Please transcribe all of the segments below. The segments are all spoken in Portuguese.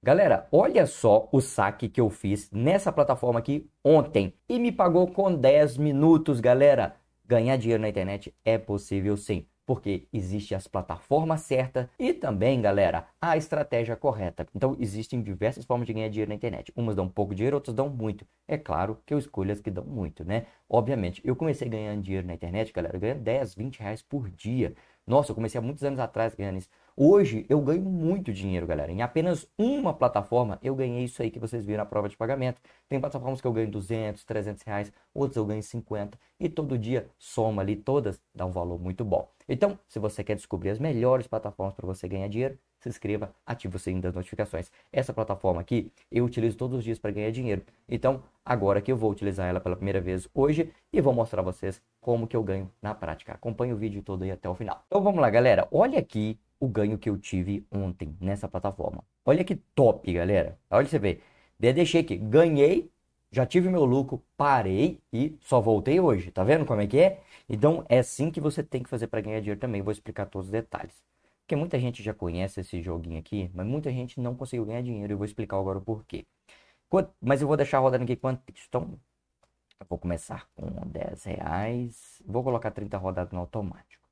Galera, olha só o saque que eu fiz nessa plataforma aqui ontem e me pagou com 10 minutos, galera. Ganhar dinheiro na internet é possível sim, porque existe as plataformas certas e também, galera, a estratégia correta. Então, existem diversas formas de ganhar dinheiro na internet. Umas dão pouco dinheiro, outras dão muito. É claro que eu escolho as que dão muito, né? Obviamente, eu comecei ganhando dinheiro na internet, galera, ganhando 10, 20 reais por dia. Nossa, eu comecei há muitos anos atrás ganhando isso. Hoje eu ganho muito dinheiro, galera. Em apenas uma plataforma eu ganhei isso aí que vocês viram na prova de pagamento. Tem plataformas que eu ganho 200, 300 reais, outras eu ganho 50 e todo dia soma ali todas, dá um valor muito bom. Então, se você quer descobrir as melhores plataformas para você ganhar dinheiro, se inscreva, ative o sininho das notificações. Essa plataforma aqui eu utilizo todos os dias para ganhar dinheiro. Então, agora que eu vou utilizar ela pela primeira vez hoje e vou mostrar a vocês como que eu ganho na prática. Acompanhe o vídeo todo aí até o final. Então vamos lá, galera. Olha aqui o ganho que eu tive ontem nessa plataforma. Olha que top, galera. Olha você vê. deixei aqui, ganhei, já tive meu lucro, parei e só voltei hoje. Tá vendo como é que é? Então é assim que você tem que fazer para ganhar dinheiro também. Vou explicar todos os detalhes. Porque muita gente já conhece esse joguinho aqui, mas muita gente não conseguiu ganhar dinheiro. Eu vou explicar agora o porquê. Quanto... Mas eu vou deixar rodando aqui quanto estão. eu vou começar com 10 reais. Vou colocar 30 rodadas no automático.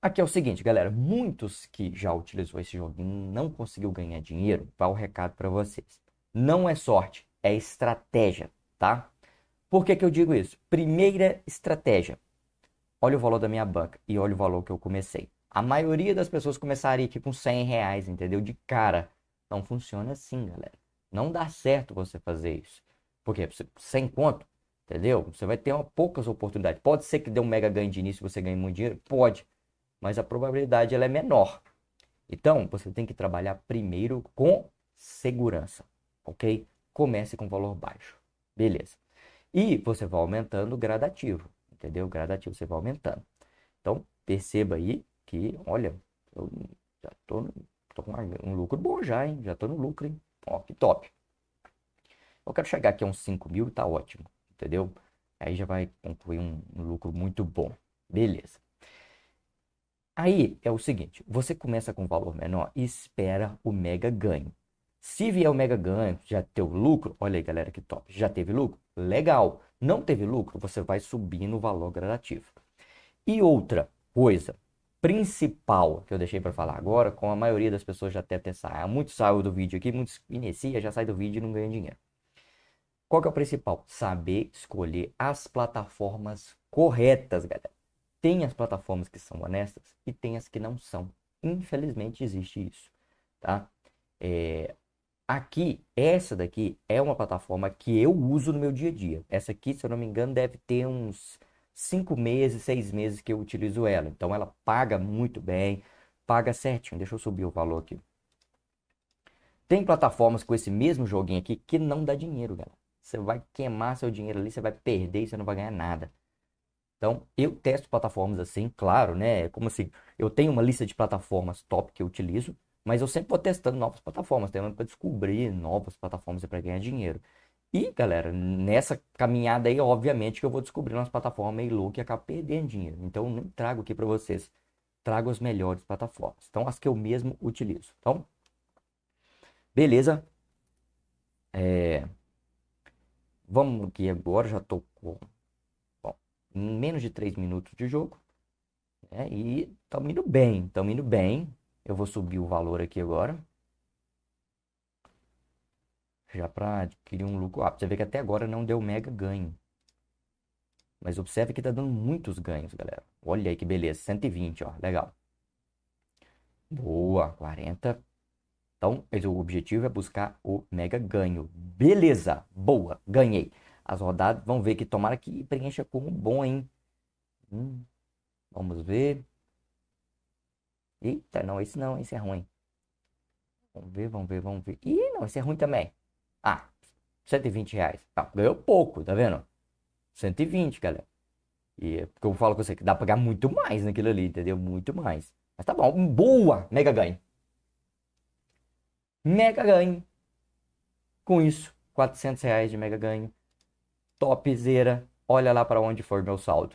Aqui é o seguinte, galera. Muitos que já utilizou esse joguinho não conseguiu ganhar dinheiro. Vai o um recado para vocês. Não é sorte, é estratégia, tá? Por que, que eu digo isso? Primeira estratégia. Olha o valor da minha banca e olha o valor que eu comecei a maioria das pessoas começaria aqui com 100 reais, entendeu? De cara. Não funciona assim, galera. Não dá certo você fazer isso. Por Porque sem conto, entendeu? Você vai ter uma, poucas oportunidades. Pode ser que dê um mega ganho de início e você ganhe muito dinheiro? Pode. Mas a probabilidade ela é menor. Então, você tem que trabalhar primeiro com segurança, ok? Comece com valor baixo. Beleza. E você vai aumentando gradativo, entendeu? Gradativo você vai aumentando. Então, perceba aí que, olha, eu já tô, tô com um lucro bom já, hein? Já tô no lucro, hein? Ó, que top. Eu quero chegar aqui a uns 5 mil e tá ótimo, entendeu? Aí já vai concluir um, um lucro muito bom. Beleza. Aí é o seguinte, você começa com um valor menor e espera o mega ganho. Se vier o mega ganho, já teu lucro, olha aí galera que top, já teve lucro? Legal. Não teve lucro, você vai subindo o valor gradativo. E outra coisa, principal que eu deixei para falar agora, com a maioria das pessoas já até, até sai. Muitos saem do vídeo aqui, muitos inicia, já sai do vídeo e não ganha dinheiro. Qual que é o principal? Saber escolher as plataformas corretas, galera. Tem as plataformas que são honestas e tem as que não são. Infelizmente existe isso, tá? É... Aqui, essa daqui é uma plataforma que eu uso no meu dia a dia. Essa aqui, se eu não me engano, deve ter uns cinco meses, seis meses que eu utilizo ela. Então ela paga muito bem, paga certinho. Deixa eu subir o valor aqui. Tem plataformas com esse mesmo joguinho aqui que não dá dinheiro, galera. Você vai queimar seu dinheiro ali, você vai perder e você não vai ganhar nada. Então, eu testo plataformas assim, claro, né? É como assim? Eu tenho uma lista de plataformas top que eu utilizo, mas eu sempre vou testando novas plataformas, também para descobrir novas plataformas para ganhar dinheiro. E, galera, nessa caminhada aí, obviamente que eu vou descobrir nas plataformas meio louca e acabo perdendo dinheiro. Então, eu nem trago aqui para vocês. Trago as melhores plataformas. Então, as que eu mesmo utilizo. Então, beleza. É... Vamos aqui agora, já estou com Bom, menos de 3 minutos de jogo. Né? E estamos indo bem, estamos indo bem. Eu vou subir o valor aqui agora já para adquirir um lucro. Ah, você vê que até agora não deu mega ganho. Mas observe que está dando muitos ganhos, galera. Olha aí que beleza, 120, ó, legal. Boa, 40. Então, o objetivo é buscar o mega ganho. Beleza, boa, ganhei. As rodadas, vamos ver que tomara que preencha como bom, hein? Hum, vamos ver. Eita, não, esse não, esse é ruim. Vamos ver, vamos ver, vamos ver. Ih, não, esse é ruim também. Ah, 120 reais. Tá, ganhou pouco, tá vendo? 120, galera. E é porque eu falo com você que dá pra ganhar muito mais naquilo ali, entendeu? Muito mais. Mas tá bom, boa, mega ganho. Mega ganho. Com isso, 400 reais de mega ganho. Topzera. Olha lá para onde for meu saldo.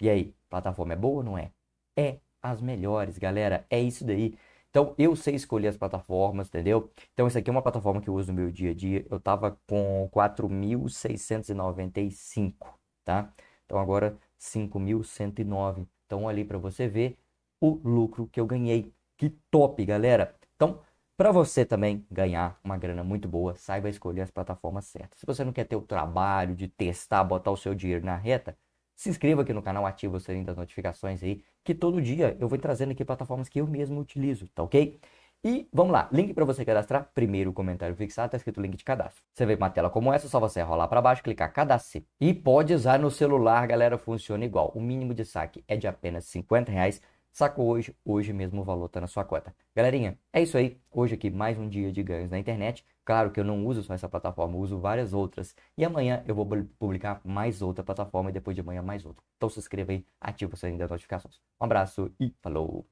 E aí, plataforma é boa ou não é? É as melhores, galera. É isso daí. Então, eu sei escolher as plataformas, entendeu? Então, isso aqui é uma plataforma que eu uso no meu dia a dia. Eu tava com 4.695, tá? Então, agora 5.109. Então, ali para você ver o lucro que eu ganhei. Que top, galera! Então, para você também ganhar uma grana muito boa, saiba escolher as plataformas certas. Se você não quer ter o trabalho de testar, botar o seu dinheiro na reta, se inscreva aqui no canal, ative o sininho das notificações aí, que todo dia eu vou trazendo aqui plataformas que eu mesmo utilizo, tá ok? E vamos lá, link para você cadastrar, primeiro comentário fixado, tá escrito link de cadastro. Você vê uma tela como essa, é só você rolar para baixo, clicar cadastre. E pode usar no celular, galera, funciona igual. O mínimo de saque é de apenas 50 reais Sacou hoje, hoje mesmo o valor está na sua conta, Galerinha, é isso aí. Hoje aqui mais um dia de ganhos na internet. Claro que eu não uso só essa plataforma, uso várias outras. E amanhã eu vou publicar mais outra plataforma e depois de amanhã mais outra. Então se inscreva aí, ativa o sininho das notificações. Um abraço e falou!